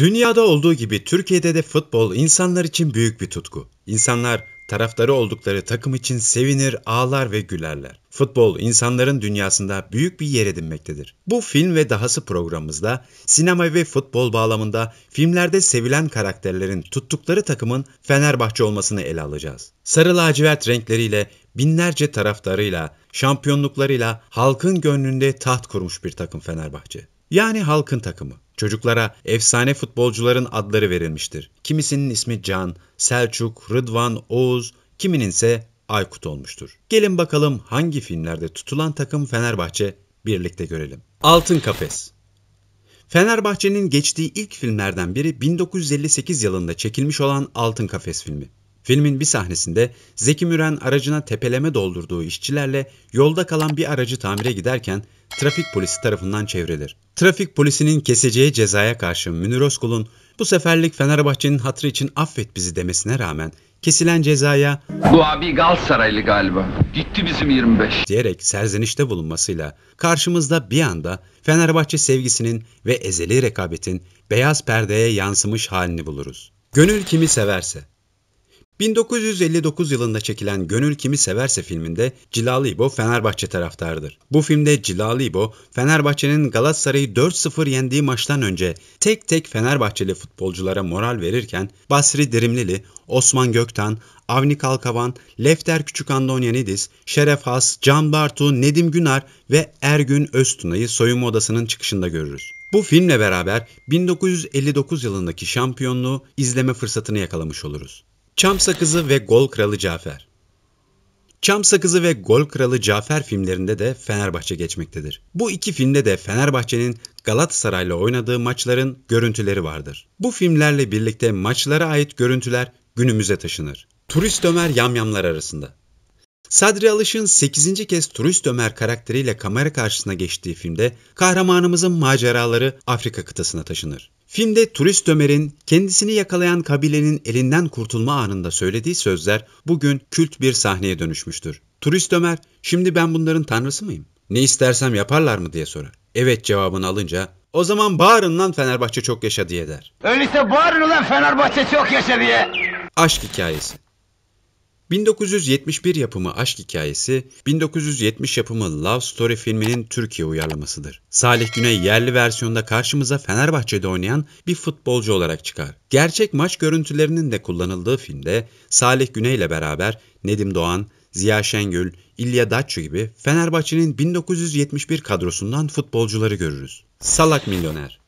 Dünyada olduğu gibi Türkiye'de de futbol insanlar için büyük bir tutku. İnsanlar taraftarı oldukları takım için sevinir, ağlar ve gülerler. Futbol insanların dünyasında büyük bir yer edinmektedir. Bu film ve dahası programımızda sinema ve futbol bağlamında filmlerde sevilen karakterlerin tuttukları takımın Fenerbahçe olmasını ele alacağız. Sarı lacivert renkleriyle, binlerce taraftarıyla, şampiyonluklarıyla halkın gönlünde taht kurmuş bir takım Fenerbahçe. Yani halkın takımı. Çocuklara efsane futbolcuların adları verilmiştir. Kimisinin ismi Can, Selçuk, Rıdvan, Oğuz, kimininse Aykut olmuştur. Gelin bakalım hangi filmlerde tutulan takım Fenerbahçe birlikte görelim. Altın Kafes Fenerbahçe'nin geçtiği ilk filmlerden biri 1958 yılında çekilmiş olan Altın Kafes filmi. Filmin bir sahnesinde Zeki Müren aracına tepeleme doldurduğu işçilerle yolda kalan bir aracı tamire giderken trafik polisi tarafından çevrilir. Trafik polisinin keseceği cezaya karşı Münir Özkul'un bu seferlik Fenerbahçe'nin hatrı için affet bizi demesine rağmen kesilen cezaya bu abi Galatasaraylı galiba gitti bizim 25 diyerek serzenişte bulunmasıyla karşımızda bir anda Fenerbahçe sevgisinin ve ezeli rekabetin beyaz perdeye yansımış halini buluruz. Gönül kimi severse 1959 yılında çekilen Gönül Kimi Severse filminde Cilalı İbo Fenerbahçe taraftarıdır. Bu filmde Cilalı İbo, Fenerbahçe'nin Galatasaray'ı 4-0 yendiği maçtan önce tek tek Fenerbahçeli futbolculara moral verirken Basri Dirimlili, Osman Göktan, Avni Kalkavan, Lefter Küçük Andonyanides, Şeref Has, Can Bartu, Nedim Günar ve Ergün Öztuna'yı soyunma odasının çıkışında görürüz. Bu filmle beraber 1959 yılındaki şampiyonluğu izleme fırsatını yakalamış oluruz. Çam Sakızı ve Gol Kralı Cafer Çam Sakızı ve Gol Kralı Cafer filmlerinde de Fenerbahçe geçmektedir. Bu iki filmde de Fenerbahçe'nin Galatasaray'la oynadığı maçların görüntüleri vardır. Bu filmlerle birlikte maçlara ait görüntüler günümüze taşınır. Turist Ömer yamyamlar arasında. Sadri Alış'ın 8. kez Turist Ömer karakteriyle kamera karşısına geçtiği filmde kahramanımızın maceraları Afrika kıtasına taşınır. Filmde turist Ömer'in kendisini yakalayan kabilenin elinden kurtulma anında söylediği sözler bugün kült bir sahneye dönüşmüştür. Turist Ömer, şimdi ben bunların tanrısı mıyım? Ne istersem yaparlar mı diye sorar. Evet cevabını alınca, o zaman bağırın lan Fenerbahçe çok yaşa diye der. Öyleyse bağırın lan Fenerbahçe çok yaşa diye. Aşk hikayesi. 1971 yapımı Aşk Hikayesi, 1970 yapımı Love Story filminin Türkiye uyarlamasıdır. Salih Güney yerli versiyonda karşımıza Fenerbahçe'de oynayan bir futbolcu olarak çıkar. Gerçek maç görüntülerinin de kullanıldığı filmde Salih Güney ile beraber Nedim Doğan, Ziya Şengül, İlya Daççı gibi Fenerbahçe'nin 1971 kadrosundan futbolcuları görürüz. Salak Milyoner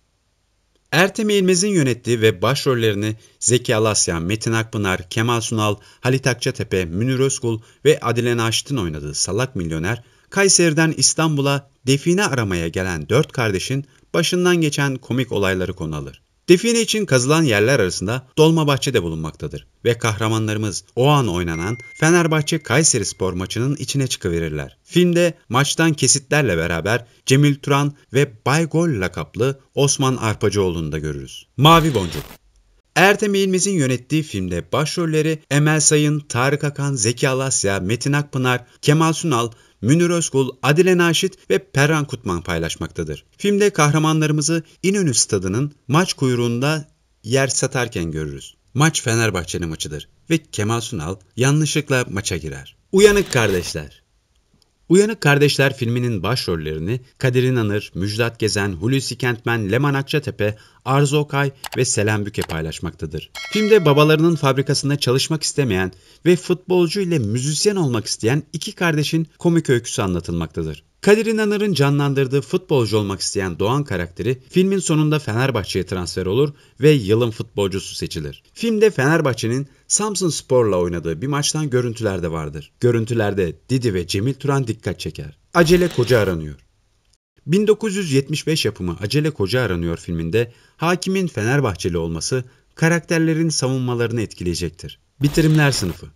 Ertem İlmez'in yönettiği ve başrollerini Zeki Alasya, Metin Akpınar, Kemal Sunal, Halit Akçatepe, Münir Özkul ve Adile Naşit'in oynadığı Salak Milyoner, Kayseri'den İstanbul'a define aramaya gelen dört kardeşin başından geçen komik olayları konu alır. Define için kazılan yerler arasında Dolmabahçe de bulunmaktadır ve kahramanlarımız o an oynanan Fenerbahçe-Kayseri spor maçının içine çıkıverirler. Filmde maçtan kesitlerle beraber Cemil Turan ve Baygol lakaplı Osman Arpacıoğlu'nu da görürüz. Mavi Boncuk Ertem İlmez'in yönettiği filmde başrolleri Emel Sayın, Tarık Akan, Zeki Alasya, Metin Akpınar, Kemal Sunal, Münir Özkul, Adile Naşit ve Perran Kutman paylaşmaktadır. Filmde kahramanlarımızı İnönü Stadı'nın maç kuyruğunda yer satarken görürüz. Maç Fenerbahçe'nin maçıdır ve Kemal Sunal yanlışlıkla maça girer. Uyanık Kardeşler Uyanık Kardeşler filminin başrollerini Kadir İnanır, Müjdat Gezen, Hulusi Kentmen, Leman Akçatepe, Arzu Okay ve Selen Büke paylaşmaktadır. Filmde babalarının fabrikasında çalışmak istemeyen ve futbolcu ile müzisyen olmak isteyen iki kardeşin komik öyküsü anlatılmaktadır. Kadir İnanır'ın canlandırdığı futbolcu olmak isteyen Doğan karakteri filmin sonunda Fenerbahçe'ye transfer olur ve yılın futbolcusu seçilir. Filmde Fenerbahçe'nin Samsun Spor'la oynadığı bir maçtan görüntüler de vardır. Görüntülerde Didi ve Cemil Turan dikkat çeker. Acele koca aranıyor. 1975 yapımı Acele Koca Aranıyor filminde hakimin Fenerbahçeli olması karakterlerin savunmalarını etkileyecektir. Bitirimler sınıfı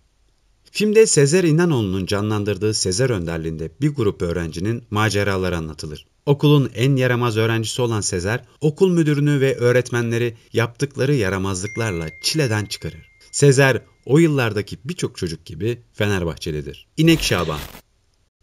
Filmde Sezer İnanoğlu'nun canlandırdığı Sezer önderliğinde bir grup öğrencinin maceraları anlatılır. Okulun en yaramaz öğrencisi olan Sezer, okul müdürünü ve öğretmenleri yaptıkları yaramazlıklarla çileden çıkarır. Sezer o yıllardaki birçok çocuk gibi Fenerbahçelidir. İnek Şaban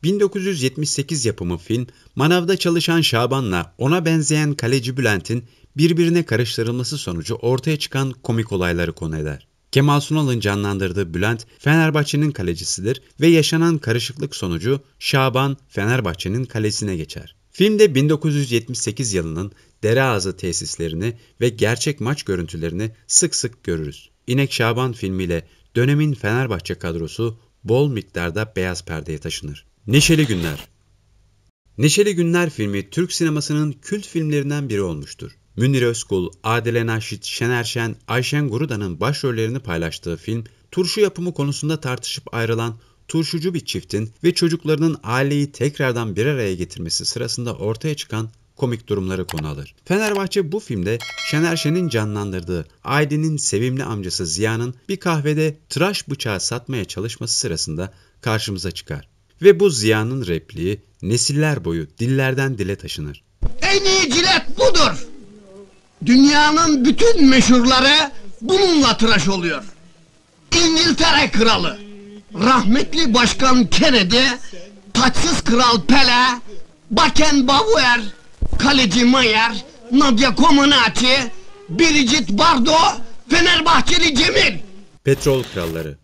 1978 yapımı film, manavda çalışan Şaban'la ona benzeyen kaleci Bülent'in birbirine karıştırılması sonucu ortaya çıkan komik olayları konu eder. Kemal Sunal'ın canlandırdığı Bülent, Fenerbahçe'nin kalecisidir ve yaşanan karışıklık sonucu Şaban, Fenerbahçe'nin kalesine geçer. Filmde 1978 yılının dere ağzı tesislerini ve gerçek maç görüntülerini sık sık görürüz. İnek Şaban filmiyle dönemin Fenerbahçe kadrosu bol miktarda beyaz perdeye taşınır. Neşeli Günler Neşeli Günler filmi Türk sinemasının kült filmlerinden biri olmuştur. Münir Özkul, Adile Naşit, Şener Şen, Ayşen Guruda'nın başrollerini paylaştığı film, turşu yapımı konusunda tartışıp ayrılan turşucu bir çiftin ve çocuklarının aileyi tekrardan bir araya getirmesi sırasında ortaya çıkan komik durumları konu alır. Fenerbahçe bu filmde Şener Şen'in canlandırdığı Aydin'in sevimli amcası Ziya'nın bir kahvede tıraş bıçağı satmaya çalışması sırasında karşımıza çıkar. Ve bu ziyanın repliği nesiller boyu dillerden dile taşınır. En iyi cilet budur. Dünyanın bütün meşhurları bununla tıraş oluyor. İngiltere kralı, rahmetli başkan Kennedy, taçsız kral Pele, Baken Bauer, kaleci Mayer, Nadia Comaneci, Biricik Bardo, Fenerbahçeli Cemil. Petrol kralları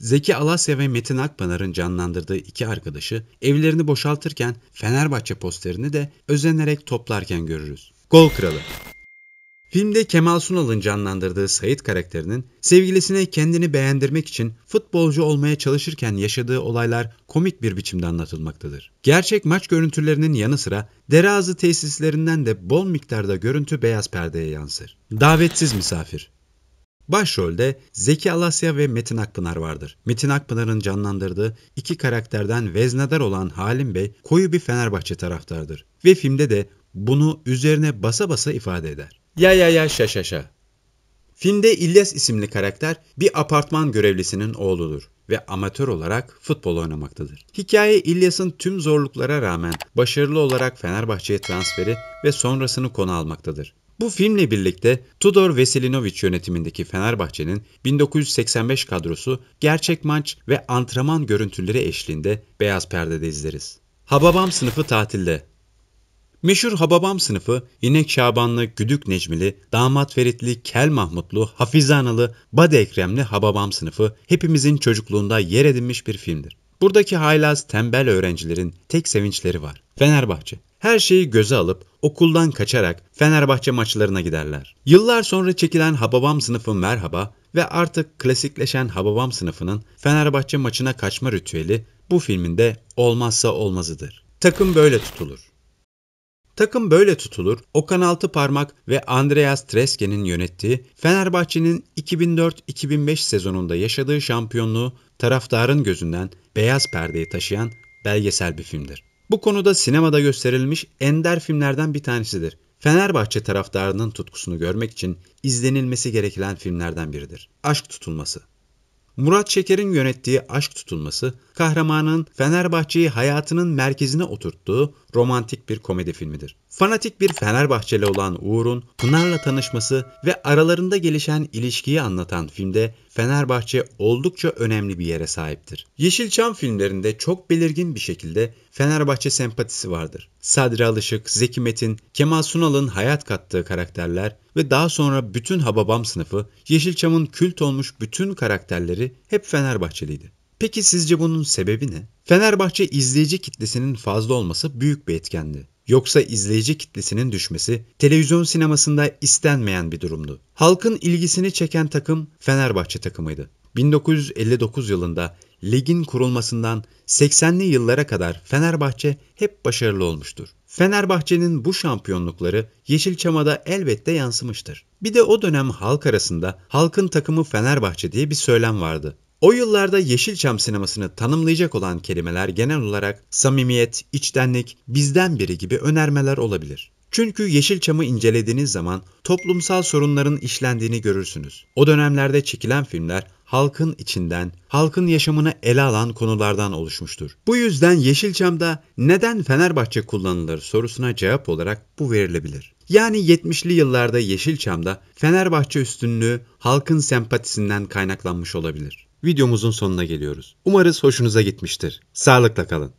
Zeki Alasya ve Metin Akpınar'ın canlandırdığı iki arkadaşı evlerini boşaltırken Fenerbahçe posterini de özenerek toplarken görürüz. Gol Kralı Filmde Kemal Sunal'ın canlandırdığı Sait karakterinin sevgilisine kendini beğendirmek için futbolcu olmaya çalışırken yaşadığı olaylar komik bir biçimde anlatılmaktadır. Gerçek maç görüntülerinin yanı sıra Derazı tesislerinden de bol miktarda görüntü beyaz perdeye yansır. Davetsiz misafir Başrolde Zeki Alasya ve Metin Akpınar vardır. Metin Akpınar'ın canlandırdığı iki karakterden veznedar olan Halim Bey koyu bir Fenerbahçe taraftarıdır. Ve filmde de bunu üzerine basa basa ifade eder. Ya ya ya şa şa şa. Filmde İlyas isimli karakter bir apartman görevlisinin oğludur ve amatör olarak futbol oynamaktadır. Hikaye İlyas'ın tüm zorluklara rağmen başarılı olarak Fenerbahçe'ye transferi ve sonrasını konu almaktadır. Bu filmle birlikte Tudor Veselinovic yönetimindeki Fenerbahçe'nin 1985 kadrosu gerçek maç ve antrenman görüntüleri eşliğinde beyaz perdede izleriz. Hababam sınıfı tatilde Meşhur Hababam sınıfı İnek Şabanlı, Güdük Necmili, Damat Feritli, Kel Mahmutlu, Hafize Analı, Bad Ekremli Hababam sınıfı hepimizin çocukluğunda yer edinmiş bir filmdir. Buradaki haylaz, tembel öğrencilerin tek sevinçleri var. Fenerbahçe her şeyi göze alıp okuldan kaçarak Fenerbahçe maçlarına giderler. Yıllar sonra çekilen Hababam sınıfı Merhaba ve artık klasikleşen Hababam sınıfının Fenerbahçe maçına kaçma ritüeli bu filminde olmazsa olmazıdır. Takım böyle tutulur. Takım böyle tutulur. Okan Altıparmak ve Andreas Treske'nin yönettiği Fenerbahçe'nin 2004-2005 sezonunda yaşadığı şampiyonluğu taraftarın gözünden beyaz perdeyi taşıyan belgesel bir filmdir. Bu konuda sinemada gösterilmiş ender filmlerden bir tanesidir. Fenerbahçe taraftarının tutkusunu görmek için izlenilmesi gereken filmlerden biridir. Aşk Tutulması Murat Şeker'in yönettiği Aşk Tutulması, kahramanın Fenerbahçe'yi hayatının merkezine oturttuğu romantik bir komedi filmidir. Fanatik bir Fenerbahçeli olan Uğur'un Pınar'la tanışması ve aralarında gelişen ilişkiyi anlatan filmde Fenerbahçe oldukça önemli bir yere sahiptir. Yeşilçam filmlerinde çok belirgin bir şekilde Fenerbahçe sempatisi vardır. Sadri Alışık, Zeki Metin, Kemal Sunal'ın hayat kattığı karakterler ve daha sonra bütün Hababam sınıfı, Yeşilçam'ın kült olmuş bütün karakterleri hep Fenerbahçeliydi. Peki sizce bunun sebebi ne? Fenerbahçe izleyici kitlesinin fazla olması büyük bir etkendi yoksa izleyici kitlesinin düşmesi televizyon sinemasında istenmeyen bir durumdu. Halkın ilgisini çeken takım Fenerbahçe takımıydı. 1959 yılında ligin kurulmasından 80'li yıllara kadar Fenerbahçe hep başarılı olmuştur. Fenerbahçe'nin bu şampiyonlukları Yeşilçam'a da elbette yansımıştır. Bir de o dönem halk arasında halkın takımı Fenerbahçe diye bir söylem vardı. O yıllarda Yeşilçam sinemasını tanımlayacak olan kelimeler genel olarak samimiyet, içtenlik, bizden biri gibi önermeler olabilir. Çünkü Yeşilçam'ı incelediğiniz zaman toplumsal sorunların işlendiğini görürsünüz. O dönemlerde çekilen filmler halkın içinden, halkın yaşamını ele alan konulardan oluşmuştur. Bu yüzden Yeşilçam'da neden Fenerbahçe kullanılır sorusuna cevap olarak bu verilebilir. Yani 70'li yıllarda Yeşilçam'da Fenerbahçe üstünlüğü halkın sempatisinden kaynaklanmış olabilir videomuzun sonuna geliyoruz. Umarız hoşunuza gitmiştir. Sağlıkla kalın.